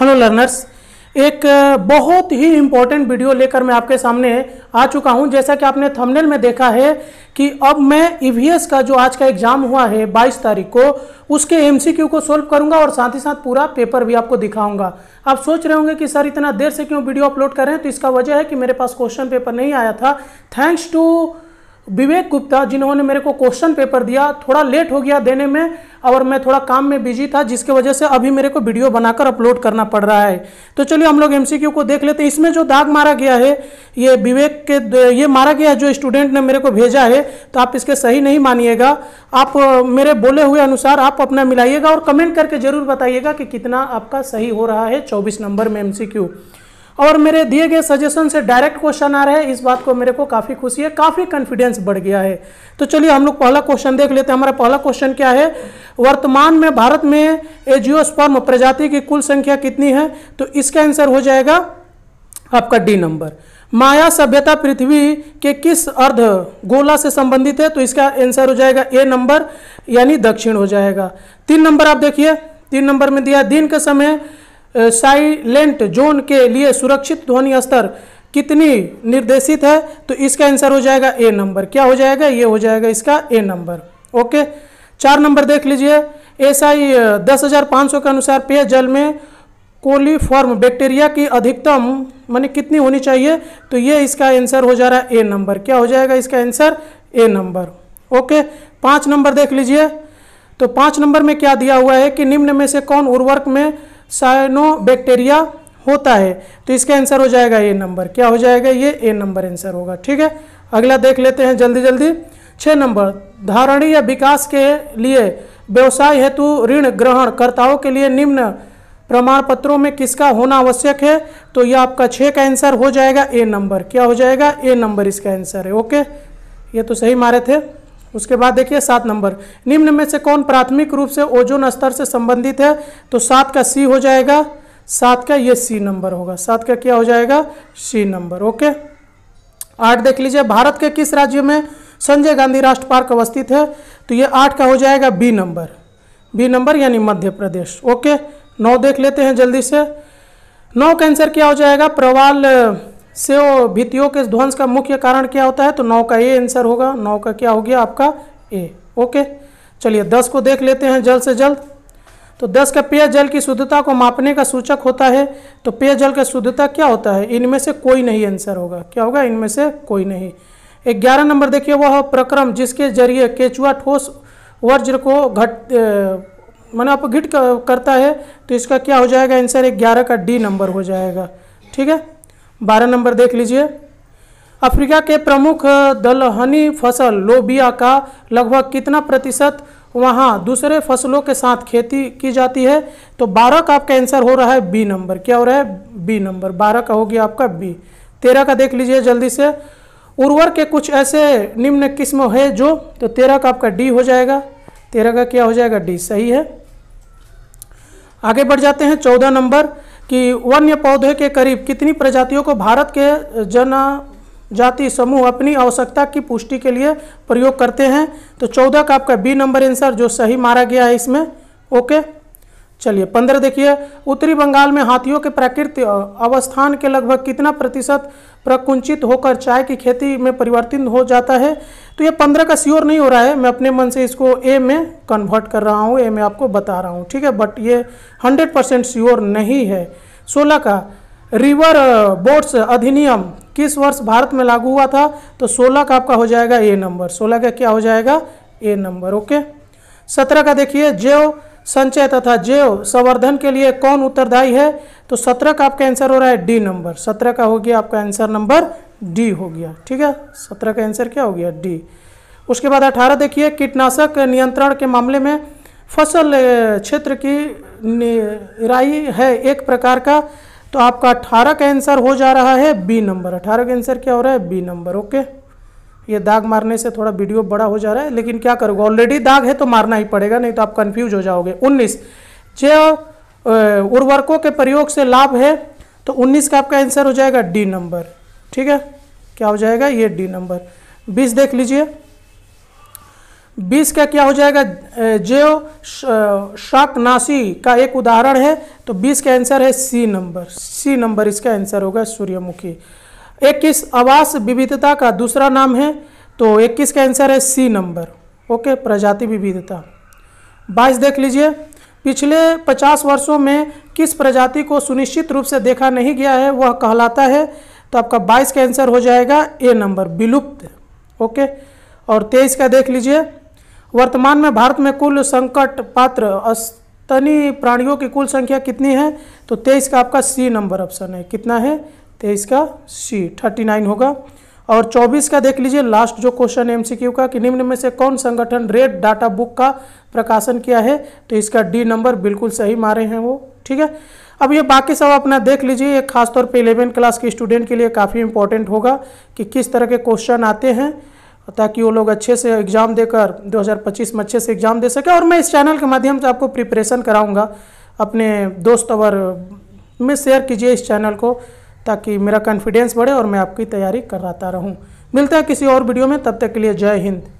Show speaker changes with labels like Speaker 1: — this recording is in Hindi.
Speaker 1: हेलो लर्नर्स एक बहुत ही इम्पोर्टेंट वीडियो लेकर मैं आपके सामने आ चुका हूं जैसा कि आपने थंबनेल में देखा है कि अब मैं ईवीएस e का जो आज का एग्ज़ाम हुआ है 22 तारीख को उसके एमसीक्यू को सोल्व करूंगा और साथ ही साथ पूरा पेपर भी आपको दिखाऊंगा आप सोच रहे होंगे कि सर इतना देर से क्यों वीडियो अपलोड कर रहे हैं तो इसका वजह है कि मेरे पास क्वेश्चन पेपर नहीं आया था थैंक्स टू विवेक गुप्ता जिन्होंने मेरे को क्वेश्चन पेपर दिया थोड़ा लेट हो गया देने में और मैं थोड़ा काम में बिजी था जिसके वजह से अभी मेरे को वीडियो बनाकर अपलोड करना पड़ रहा है तो चलिए हम लोग एमसीक्यू को देख लेते हैं इसमें जो दाग मारा गया है ये विवेक के ये मारा गया है जो स्टूडेंट ने मेरे को भेजा है तो आप इसके सही नहीं मानिएगा आप मेरे बोले हुए अनुसार आप अपना मिलाइएगा और कमेंट करके ज़रूर बताइएगा कि कितना आपका सही हो रहा है चौबीस नंबर में एम और मेरे दिए गए सजेशन से डायरेक्ट क्वेश्चन आ रहे हैं इस बात को मेरे को काफ़ी खुशी है काफ़ी कॉन्फिडेंस बढ़ गया है तो चलिए हम लोग पहला क्वेश्चन देख लेते हैं हमारा पहला क्वेश्चन क्या है वर्तमान में भारत में एजियोस्पर्म प्रजाति की कुल संख्या कितनी है तो इसका आंसर हो जाएगा आपका डी नंबर माया सभ्यता पृथ्वी के किस अर्ध गोला से संबंधित है तो इसका आंसर हो जाएगा ए नंबर यानी दक्षिण हो जाएगा तीन नंबर आप देखिए तीन नंबर में दिया दिन के समय साइलेंट जोन के लिए सुरक्षित ध्वनि स्तर कितनी निर्देशित है तो इसका आंसर हो जाएगा ए नंबर क्या हो जाएगा ये हो जाएगा इसका ए नंबर ओके चार नंबर देख लीजिए एस आई दस हज़ार पाँच सौ के अनुसार पेयजल में कोलीफॉर्म बैक्टीरिया की अधिकतम मानी कितनी होनी चाहिए तो ये इसका आंसर हो जा रहा है ए नंबर क्या हो जाएगा इसका आंसर ए नंबर ओके पाँच नंबर देख लीजिए तो पाँच नंबर में क्या दिया हुआ है कि निम्न में से कौन उर्वरक में साइनोबैक्टेरिया होता है तो इसका आंसर हो जाएगा ए नंबर क्या हो जाएगा ये ए नंबर आंसर होगा ठीक है अगला देख लेते हैं जल्दी जल्दी छः नंबर धारणी या विकास के लिए व्यवसाय हेतु ऋण ग्रहणकर्ताओं के लिए निम्न प्रमाण पत्रों में किसका होना आवश्यक है तो यह आपका छः का आंसर हो जाएगा ए नंबर क्या हो जाएगा ए नंबर इसका आंसर है ओके ये तो सही मारे थे उसके बाद देखिए सात नंबर निम्न में से कौन प्राथमिक रूप से ओजोन स्तर से संबंधित है तो सात का सी हो जाएगा सात का ये सी नंबर होगा सात का क्या हो जाएगा सी नंबर ओके आठ देख लीजिए भारत के किस राज्य में संजय गांधी राष्ट्र पार्क अवस्थित है तो ये आठ का हो जाएगा बी नंबर बी नंबर यानी मध्य प्रदेश ओके नौ देख लेते हैं जल्दी से नौ कैंसर क्या हो जाएगा प्रवाल से भित्तियों के ध्वंस का मुख्य कारण क्या होता है तो नौ का ए आंसर होगा नौ का क्या हो गया आपका ए ओके चलिए दस को देख लेते हैं जल्द से जल्द तो दस का पेय जल की शुद्धता को मापने का सूचक होता है तो पेय जल का शुद्धता क्या होता है इनमें से कोई नहीं आंसर होगा क्या होगा इनमें से कोई नहीं ग्यारह नंबर देखिए वह प्रक्रम जिसके जरिए केचुआ ठोस वर्ज्र को घट मैंने आप घिट करता है तो इसका क्या हो जाएगा आंसर ग्यारह का डी नंबर हो जाएगा ठीक है बारह नंबर देख लीजिए अफ्रीका के प्रमुख दलहनी फसल लोबिया का लगभग कितना प्रतिशत वहाँ दूसरे फसलों के साथ खेती की जाती है तो बारह का आपका आंसर हो रहा है बी नंबर क्या हो रहा है बी नंबर बारह का हो गया आपका बी तेरह का देख लीजिए जल्दी से उर्वर के कुछ ऐसे निम्न किस्म है जो तो तेरह का आपका डी हो जाएगा तेरह का क्या हो जाएगा डी सही है आगे बढ़ जाते हैं चौदह नंबर कि वन्य पौधे के करीब कितनी प्रजातियों को भारत के जन जाति समूह अपनी आवश्यकता की पुष्टि के लिए प्रयोग करते हैं तो चौदह का आपका बी नंबर आंसर जो सही मारा गया है इसमें ओके चलिए पंद्रह देखिए उत्तरी बंगाल में हाथियों के प्राकृतिक अवस्थान के लगभग कितना प्रतिशत प्रकुंचित होकर चाय की खेती में परिवर्तित हो जाता है तो ये पंद्रह का श्योर नहीं हो रहा है मैं अपने मन से इसको ए में कन्वर्ट कर रहा हूँ ए में आपको बता रहा हूँ ठीक है बट ये हंड्रेड परसेंट श्योर नहीं है सोलह का रिवर बोट्स uh, अधिनियम किस वर्ष भारत में लागू हुआ था तो सोलह का आपका हो जाएगा ए नंबर सोलह का क्या हो जाएगा ए नंबर ओके सत्रह का देखिए जेव संचय तथा जैव संवर्धन के लिए कौन उत्तरदायी है तो सत्रह का आपका आंसर हो रहा है डी नंबर सत्रह का हो गया आपका आंसर नंबर डी हो गया ठीक है सत्रह का आंसर क्या हो गया डी उसके बाद अठारह देखिए कीटनाशक नियंत्रण के मामले में फसल क्षेत्र की निराई है एक प्रकार का तो आपका अठारह का आंसर हो जा रहा है बी नंबर अठारह का आंसर क्या हो रहा है बी नंबर ओके ये दाग मारने से थोड़ा वीडियो बड़ा हो जा रहा है लेकिन क्या करोगे ऑलरेडी दाग है तो मारना ही पड़ेगा नहीं तो आप कन्फ्यूज हो जाओगे उन्नीस जो उर्वरकों के प्रयोग से लाभ है तो उन्नीस का आपका आंसर हो जाएगा डी नंबर ठीक है क्या हो जाएगा ये डी नंबर बीस देख लीजिए बीस का क्या हो जाएगा जो शाकनाशी का एक उदाहरण है तो बीस का आंसर है सी नंबर सी नंबर इसका आंसर होगा सूर्यमुखी इक्कीस आवास विविधता का दूसरा नाम है तो इक्कीस का आंसर है सी नंबर ओके प्रजाति विविधता बाईस देख लीजिए पिछले पचास वर्षों में किस प्रजाति को सुनिश्चित रूप से देखा नहीं गया है वह कहलाता है तो आपका बाईस का आंसर हो जाएगा ए नंबर विलुप्त ओके और तेईस का देख लीजिए वर्तमान में भारत में कुल संकट पात्र अस्तनी प्राणियों की कुल संख्या कितनी है तो तेईस का आपका सी नंबर ऑप्शन है कितना है तेईस का सी थर्टी नाइन होगा और 24 का देख लीजिए लास्ट जो क्वेश्चन एमसीक्यू का कि निम्न में से कौन संगठन रेड डाटा बुक का प्रकाशन किया है तो इसका डी नंबर बिल्कुल सही मारे हैं वो ठीक है अब ये बाकी सब अपना देख लीजिए ये खासतौर पे इलेवन क्लास के स्टूडेंट के लिए काफ़ी इंपॉर्टेंट होगा कि किस तरह के क्वेश्चन आते हैं ताकि वो लोग अच्छे से एग्ज़ाम देकर 2025 में अच्छे से एग्ज़ाम दे सके और मैं इस चैनल के माध्यम से आपको प्रिपरेशन कराऊंगा अपने दोस्त और में शेयर कीजिए इस चैनल को ताकि मेरा कॉन्फिडेंस बढ़े और मैं आपकी तैयारी कराता रहूँ मिलता है किसी और वीडियो में तब तक के लिए जय हिंद